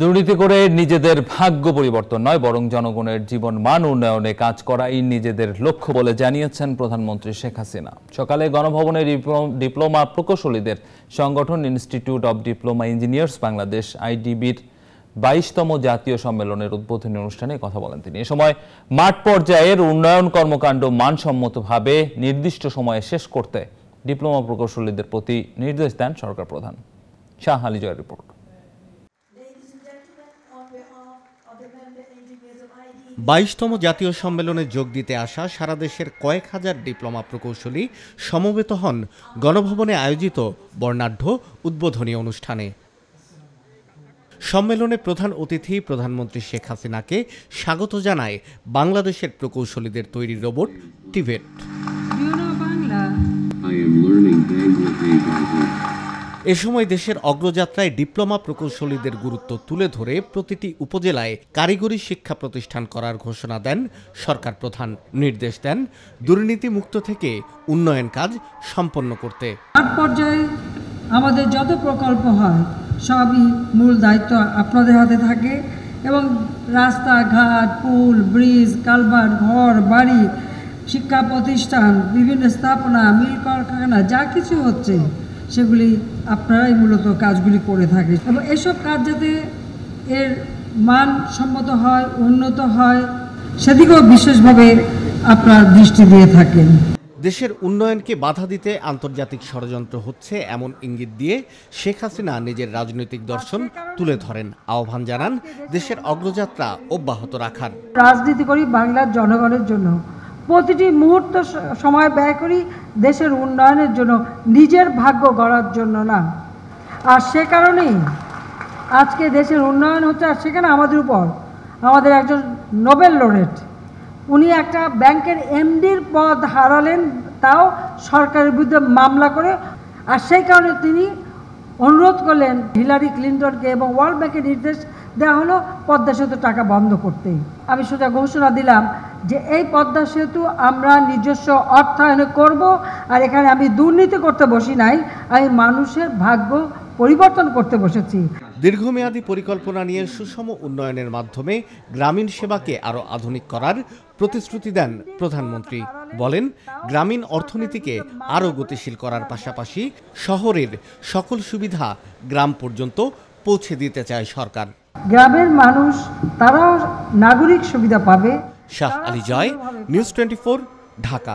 দুর্নীতি করে নিজেদের ভাগ্য পরিবর্তন নয় বরং জনগণের জীবন মান উন্নয়নে কাজ করাই নিজেদের লক্ষ্য বলে জানিয়েছেন প্রধানমন্ত্রী শেখ হাসিনা সকালে গণভবনে ডিপ্লোমা প্রকৌশলীদের সংগঠন institute of diploma engineers Bangladesh আইডিবির বাইশতম জাতীয় সম্মেলনের উদ্বোধনী অনুষ্ঠানে কথা বলেন তিনি এ সময় মাঠ পর্যায়ের উন্নয়ন কর্মকাণ্ড মানসম্মতভাবে নির্দিষ্ট সময়ে শেষ করতে ডিপ্লোমা প্রকৌশলীদের প্রতি নির্দেশ দেন সরকার প্রধান শাহ আলী জয়ের রিপোর্ট বাইশতম জাতীয় সম্মেলনে যোগ দিতে আসা সারা দেশের কয়েক হাজার ডিপ্লোমা প্রকৌশলী সমবেত হন গণভবনে আয়োজিত বর্ণাঢ্য উদ্বোধনী অনুষ্ঠানে সম্মেলনে প্রধান অতিথি প্রধানমন্ত্রী শেখ হাসিনাকে স্বাগত জানায় বাংলাদেশের প্রকৌশলীদের তৈরি রোবট টিভেট এ সময় দেশের অগ্রযাত্রায় ডিপ্লোমা প্রকৌশলীদের গুরুত্ব তুলে ধরে প্রতিটি উপজেলায় কারিগরি শিক্ষা প্রতিষ্ঠান করার ঘোষণা দেন সরকার প্রধান নির্দেশ দেন দুর্নীতিমুক্ত থেকে উন্নয়ন কাজ সম্পন্ন করতে পর্যায়ে আমাদের যত প্রকল্প হয় সবই মূল দায়িত্ব আপনাদের হাতে থাকে এবং রাস্তাঘাট পুল ব্রিজ কালভার্ট ঘর বাড়ি শিক্ষা প্রতিষ্ঠান বিভিন্ন স্থাপনা মিল কারখানা যা কিছু হচ্ছে সেগুলি আপনারাই মূলত কাজগুলি করে থাকে এবং এসব কাজ যাতে এর মান সম্মত হয় উন্নত হয় সেদিকেও বিশেষভাবে আপনার দৃষ্টি দিয়ে থাকেন দেশের উন্নয়নকে বাধা দিতে আন্তর্জাতিক ষড়যন্ত্র হচ্ছে এমন ইঙ্গিত দিয়ে শেখ হাসিনা নিজের রাজনৈতিক দর্শন তুলে ধরেন আহ্বান জানান দেশের অগ্রযাত্রা অব্যাহত রাখার রাজনীতি করি বাংলার জনগণের জন্য প্রতিটি মুহূর্ত সময় ব্যয় করি দেশের উন্নয়নের জন্য নিজের ভাগ্য গড়ার জন্য না আর সে কারণেই আজকে দেশের উন্নয়ন হচ্ছে আর সেখানে আমাদের উপর আমাদের একজন নোবেল লোরেট উনি একটা ব্যাংকের এমডির পদ হারালেন তাও সরকারের বিরুদ্ধে মামলা করে আর সেই কারণে তিনি অনুরোধ করলেন হিলারি ক্লিন্টনকে এবং ওয়ার্ল্ড ব্যাংকের নির্দেশ দেওয়া হলো পদ্মা সেতু টাকা বন্ধ করতে আমি সোজা ঘোষণা দিলাম যে এই পদ্মা সেতু আমরা নিজস্ব অর্থায়নে করব আর এখানে আমি দুর্নীতি করতে বসি নাই আমি মানুষের ভাগ্য পরিবর্তন করতে বসেছি দীর্ঘমেয়াদী পরিকল্পনা নিয়ে সুষম উন্নয়নের মাধ্যমে গ্রামীণ সেবাকে আরও আধুনিক করার প্রতিশ্রুতি দেন প্রধানমন্ত্রী বলেন গ্রামীণ অর্থনীতিকে আরও গতিশীল করার পাশাপাশি শহরের সকল সুবিধা গ্রাম পর্যন্ত পৌঁছে দিতে চায় সরকার গ্রামের মানুষ তারাও নাগরিক সুবিধা পাবে শাহ আলী জয় নিউজ টোয়েন্টি ঢাকা